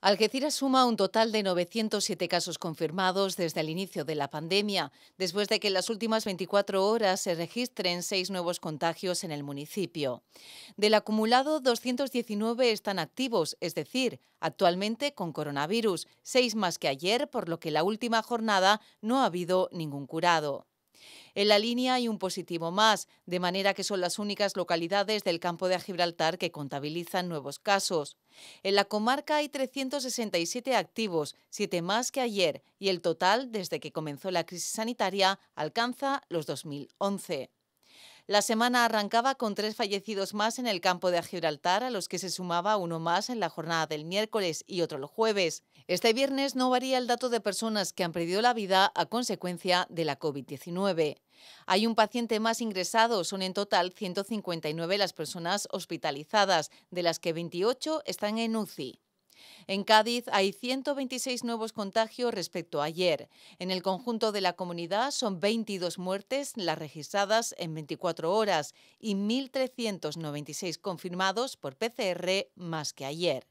Algeciras suma un total de 907 casos confirmados desde el inicio de la pandemia, después de que en las últimas 24 horas se registren seis nuevos contagios en el municipio. Del acumulado, 219 están activos, es decir, actualmente con coronavirus, seis más que ayer, por lo que la última jornada no ha habido ningún curado. En la línea hay un positivo más, de manera que son las únicas localidades del campo de Gibraltar que contabilizan nuevos casos. En la comarca hay 367 activos, siete más que ayer, y el total, desde que comenzó la crisis sanitaria, alcanza los 2011. La semana arrancaba con tres fallecidos más en el campo de Gibraltar, a los que se sumaba uno más en la jornada del miércoles y otro el jueves. Este viernes no varía el dato de personas que han perdido la vida a consecuencia de la COVID-19. Hay un paciente más ingresado, son en total 159 las personas hospitalizadas, de las que 28 están en UCI. En Cádiz hay 126 nuevos contagios respecto a ayer. En el conjunto de la comunidad son 22 muertes las registradas en 24 horas y 1.396 confirmados por PCR más que ayer.